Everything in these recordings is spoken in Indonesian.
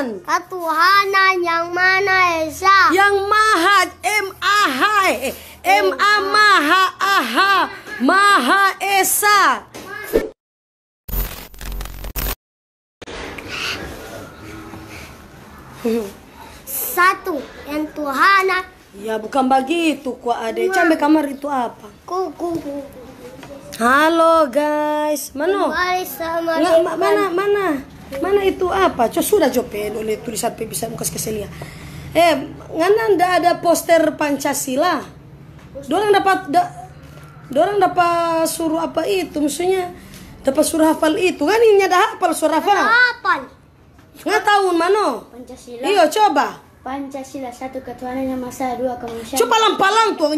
Ketuhanan Ketuhanan yang mana Esa Yang Maha M A H e. M A Maha h Maha Esa Satu yang Tuhanan Ya bukan begitu ku ade Cambe kamar itu apa Kuku Halo guys, mana? Nggak, mana mana? mana itu apa cok sudah jope oleh tulisan bisa muka keselia eh ngana ndak ada poster pancasila dorang dapat da, dorang dapat suruh apa itu maksudnya dapat suruh hafal itu kan ini ada hafal suruh hafal hafal nggak tahun mana pancasila iya coba pancasila satu ketuhanan yang masa dua kemanusiaan coba lampalang tuh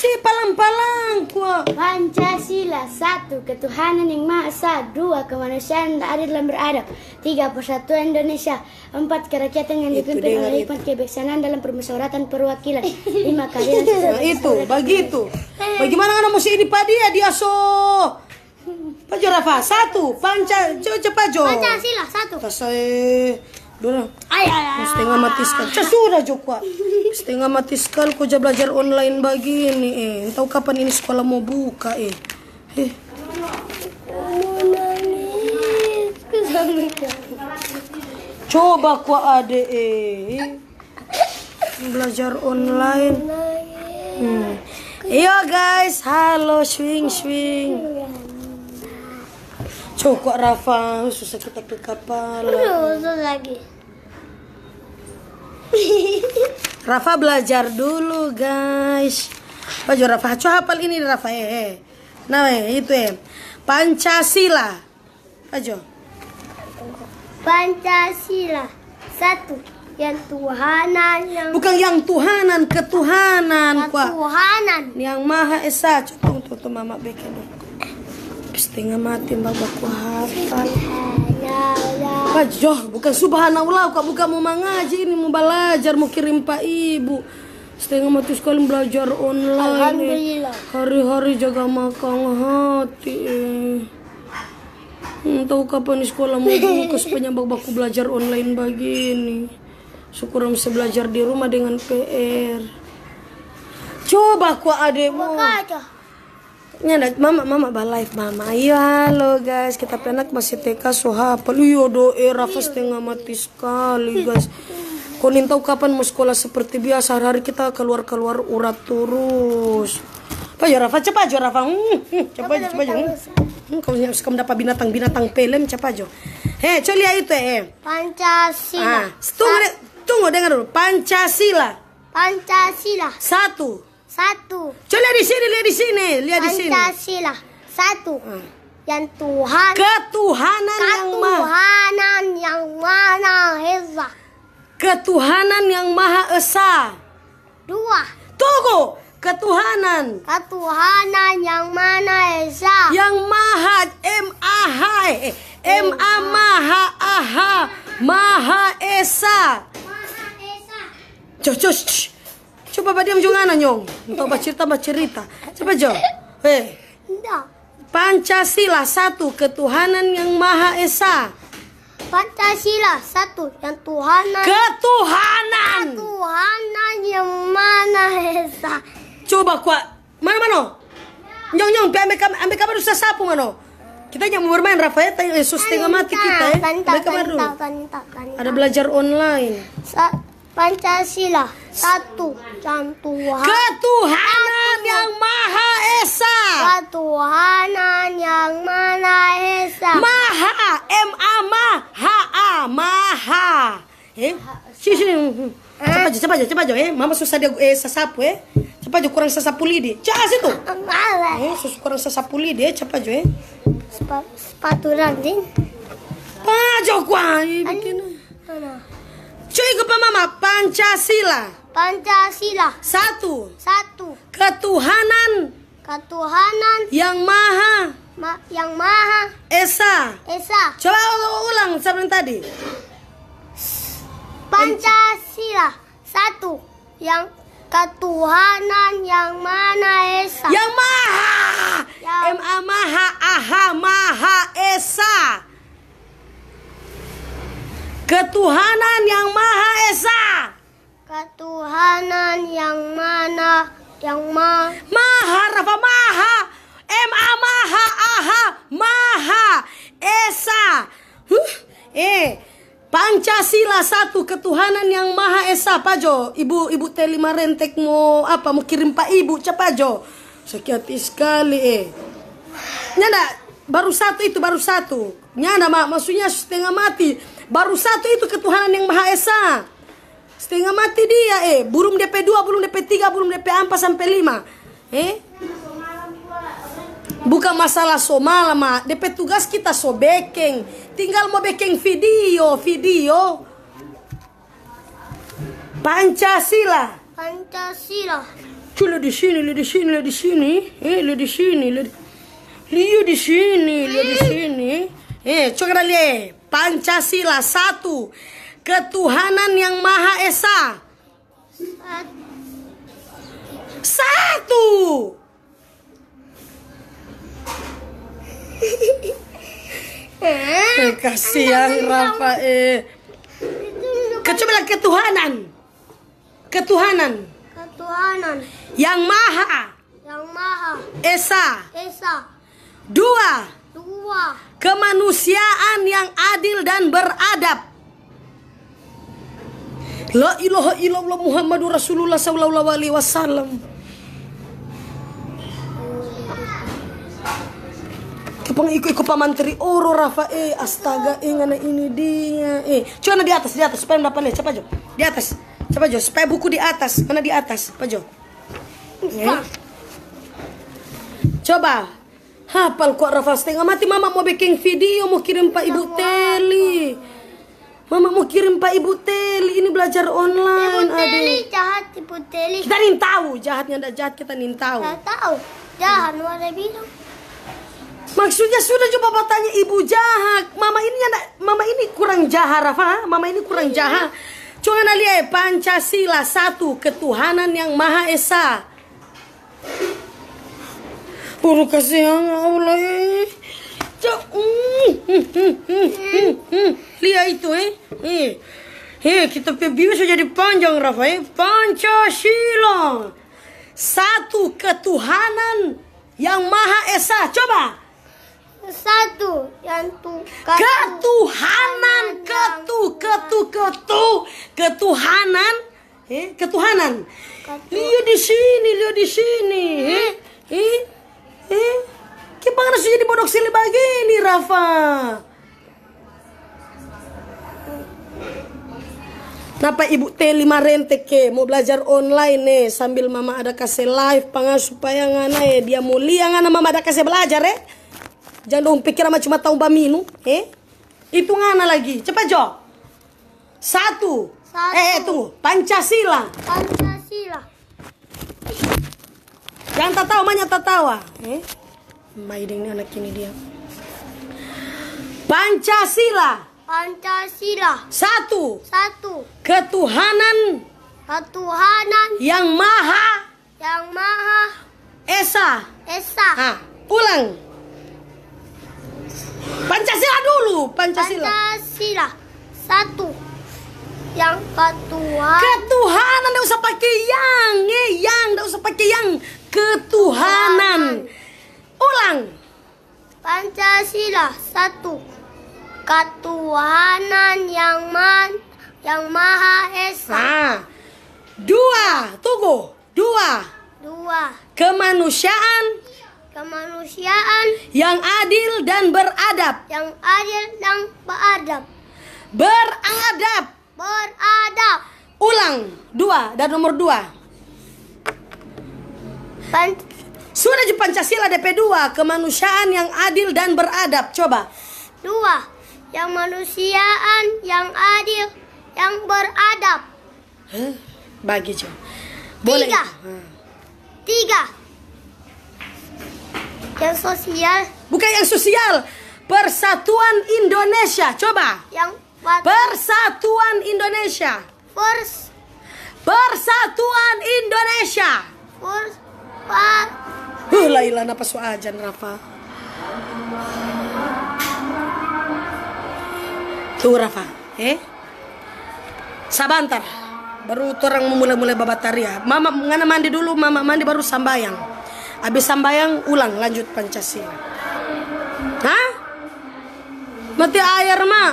Si palang-palang ku Pancasila satu ketuhanan yang maha esa dua kemanusiaan tak adil dalam beradab tiga persatuan Indonesia empat kerakyatan yang dipimpin oleh hikmat kebijaksanaan dalam permusyawaratan perwakilan lima kali nah, itu begitu bagaimana kamu mesti ini padi ya dia so Pak Jorafa satu Panca cepat Jo Pancasila satu Tasai Dulu. Dora. setengah mati sekali, Chasura jokwa. setengah mati sekali, kau ja belajar online bagi ini eh. kapan ini sekolah mau buka eh. Eh. Coba kuah ade eh. Belajar online. Hmm. Yo iya, guys, halo swing swing cukup Rafa susah kita ke kapal. lagi. Rafa belajar dulu guys. Baju Rafa, coba hafal ini Rafa eh. eh. Nah eh, itu eh. Pancasila. Baju. Pancasila satu yang Tuhanan yang bukan yang Tuhanan ketuhanan yang Tuhanan yang Maha Esa Cukup tuh mama bikin setengah mati mbak baku hafal Joh, bukan subhanallah, kok bukan mau mengaji ini, mau belajar, mau kirim pak ibu Setengah mati sekali belajar online Hari-hari jaga makan hati hmm, Tahu kapan di sekolah mau buka sepanjang baku belajar online begini Syukur bisa belajar di rumah dengan PR Coba kok ademu. mau. aja. Ini ada mama, mama balive mama. Ayo iya, halo guys, kita penak masih TK soha. yodo era eh Rafa setengah mati sekali guys. Kau tahu kapan mau sekolah seperti biasa hari, -hari kita keluar keluar urat terus. Apa ya Rafa cepat aja Rafa. Hmm, hmm, hmm. cepat aja cepat aja. Hmm, hmm. kau yang kamu dapat binatang binatang pelem cepat aja. Hei, coba lihat itu eh. Pancasila. Ah, tunggu, tunggu dengar dulu. Pancasila. Pancasila. Satu. Satu. Coba lihat di sini, lihat di sini, lihat di sini. Pancasila. Satu. Hmm. Yang Tuhan. Ketuhanan, Ketuhanan yang Maha. yang mana Esa. Ketuhanan yang Maha Esa. Dua. Tunggu. Ketuhanan. Ketuhanan yang mana Esa. Yang Maha M A H -E. M A Maha A H Maha Esa. Maha Esa. cus, cus coba badiam diam jungana nyong. Entah ba cerita ba cerita. Coba jo. Hei. Pancasila satu ketuhanan yang maha esa. Pancasila satu yang Tuhanan ketuhanan Ketuhanan yang mana esa coba kuat mana mana? nyong nyong ambil kamar, ambil kamu susah sapu mana? kita yang mau bermain Rafael tadi Yesus tengah mati kita ya ambil kamu dulu ada belajar online Pancasila satu dan Tuhan ketuhanan yang maha esa ketuhanan yang maha esa maha m a m a h a maha eh sih sih eh? cepat aja cepat aja cepat aja eh mama susah dia eh sasapu eh cepat aja kurang sasapu lidi cah tuh eh sus kurang sasapu lidi eh. cepat aja eh sepatu ranting Pajok kuai bikin. Cuy ke mama Pancasila. Pancasila. Satu. Satu. Ketuhanan. Ketuhanan. Yang Maha. Ma yang Maha. Esa. Esa. Coba ulang sebelum tadi. Pancasila. Satu. Yang ketuhanan yang mana Esa. Yang Maha. Yang... M A Maha Aha Maha Esa. Ketuhanan kanan yang mana yang ma maha rafa maha m a maha aha maha esa huh, eh Pancasila satu ketuhanan yang maha esa Pak Jo? ibu ibu telima rentek mau apa mau kirim pak ibu Jo? Sakit sekali eh nyanda baru satu itu baru satu nyanda mak maksudnya setengah mati baru satu itu ketuhanan yang maha esa Setengah mati dia, eh. Burung DP 2, burung DP 3, burung DP 4 sampai 5. Eh? Bukan masalah somalama ma. DP tugas kita so Tinggal mau bekeng video, video. Pancasila. Pancasila. Cule di sini, lu di sini, lu di sini. Eh, lu di sini, lu di... Liu di sini, lu di sini. Eh, coba lihat. Pancasila satu ketuhanan yang Maha Esa? Satu. Eh, kasihan Rafa eh. Kecuali ketuhanan. Ketuhanan. Ketuhanan. Yang Maha. Yang Maha. Esa. Esa. Dua. Dua. Kemanusiaan yang adil dan beradab. La ilaha illallah Muhammadur Rasulullah sallallahu alaihi wasallam. Kepang iku iku pamantri oro Rafa eh astaga eh ngana ini dia eh. Cuma di atas di atas supaya dapat lihat siapa Jo? Di atas. Siapa Jo? Supaya buku di atas. Mana di atas? Apa Jo? Eh. Coba hafal kuat Rafa setengah mati mama mau bikin video mau kirim Pak Ibu Teli. Mama mau kirim Pak Ibu Teli ini belajar online. Ibu Teli adik. jahat Ibu Teli. Kita nih tahu jahatnya tidak jahat kita tahu. Nggak tahu jahat hmm. ada bilang. Maksudnya sudah coba bapak tanya ibu jahat. Mama ini ada, mama ini kurang jahat Rafa. Mama ini kurang iya. jahat. Cuman alia eh, Pancasila satu ketuhanan yang maha esa. Buru kasihan Allah. Eh. Cok. Hmm. Hmm. hmm, hmm, hmm Lihat itu eh. Eh. Eh, kita bisa jadi panjang Rafa eh. Pancasila. Satu ketuhanan yang Maha Esa. Coba. Satu yang tu ketuhanan ketu ketu ketu ketuhanan eh ketuhanan. Lihat di sini, lihat di sini. Eh, eh, eh. Kenapa jadi bodoh sini begini, Rafa? Napa Ibu T5 rentek ke mau belajar online nih sambil mama ada kasih live pangan supaya ngana ya dia mulia ngana mama ada kasih belajar eh. Jangan dong pikir sama cuma tahu baminu eh. Itu ngana lagi. Cepat Jo. Satu. Satu. Eh, eh tunggu. Pancasila. Pancasila. Jangan tak banyak tahu ah. Eh. Maiding ini anak ini dia. Pancasila. Pancasila. Satu. Satu. Ketuhanan. Ketuhanan. Yang Maha. Yang Maha. Esa. Esa. Ah, pulang. Pancasila dulu, Pancasila. Pancasila. Satu. Yang ketuhanan. Ketuhanan Tidak usah pakai yang, Nge, eh, yang Tidak usah pakai yang. Ketuhanan. Ketuhanan. Ulang. Pancasila satu ketuhanan yang man, yang maha esa. Nah, dua, tunggu, dua. Dua. Kemanusiaan. Kemanusiaan. Yang adil dan beradab. Yang adil dan beradab. Beradab. Beradab. Ulang, dua dan nomor dua. Pan Sudah di Pancasila DP2, kemanusiaan yang adil dan beradab. Coba. Dua, yang manusiaan, yang adil, yang beradab. Huh? Bagi Jo. Boleh. Tiga. Tiga. Yang sosial. Bukan yang sosial. Persatuan Indonesia. Coba. Yang Persatuan Indonesia. First. Persatuan Indonesia. First. Huh, Laila, apa nafsu aja Rafa. Rafa, eh? Sabantar. Baru orang mulai mulai babat tarian. Ya. Mama ngana mandi dulu, mama mandi baru sambayang. Habis sambayang ulang lanjut Pancasila. Hah? Mati air, Ma.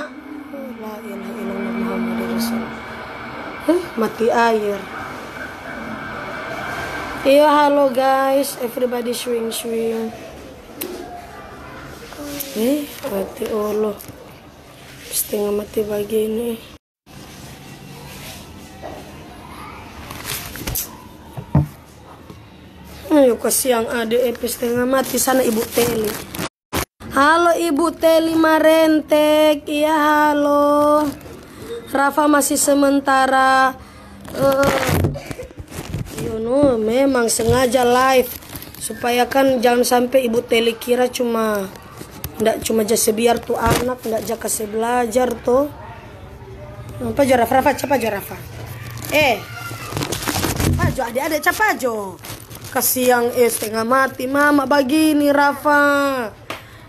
Eh, mati air. Iya, halo guys. Everybody swing swing. Eh, mati Allah setengah mati pagi ini ayo kasih yang ada EP eh, setengah mati sana ibu Teli halo ibu Teli Marentek iya halo Rafa masih sementara uh, eh, you iya, know memang sengaja live supaya kan jangan sampai ibu Teli kira cuma ndak cuma jasa biar tuh anak ndak jaka belajar tuh apa jo rafa rafa capa jo rafa eh apa jo ada ada capa jo yang eh tengah mati mama bagi begini rafa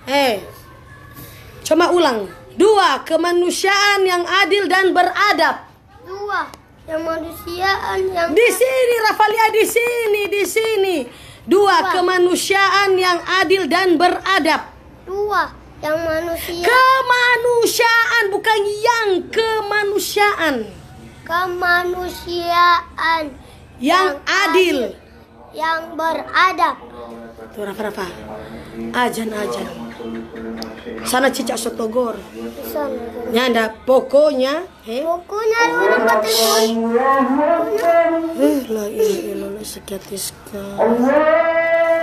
eh cuma ulang dua kemanusiaan yang adil dan beradab dua kemanusiaan yang di sini Rafa lihat di sini di sini dua. kemanusiaan yang adil dan beradab dua yang manusia kemanusiaan bukan yang kemanusiaan kemanusiaan yang, yang adil. adil yang beradab tuh rafa rafa ajan ajan sana cicak sotogor nyanda pokoknya he? pokoknya orang batin eh la ini illallah sekiatis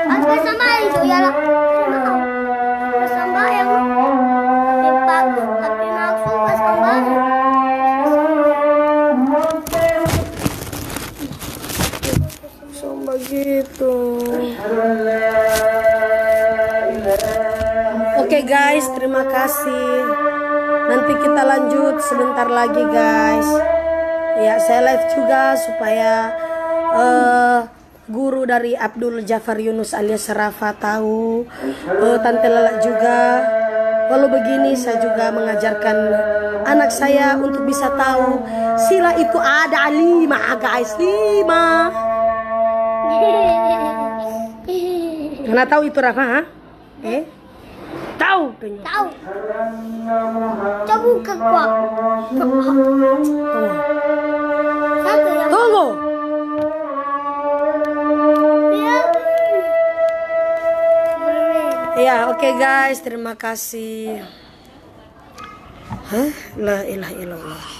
Aku sama itu ya lah kasih. Nanti kita lanjut sebentar lagi guys. Ya saya live juga supaya uh, guru dari Abdul Jafar Yunus alias Rafa tahu. Uh, Tante Lala juga. Kalau begini saya juga mengajarkan anak saya untuk bisa tahu sila itu ada lima guys lima. Karena tahu itu Rafa? Ha? Eh? Tahu kayaknya. Tahu. Coba ke kok. Tunggu. Ya, oke okay guys, terima kasih. Hah? La ilaha illallah.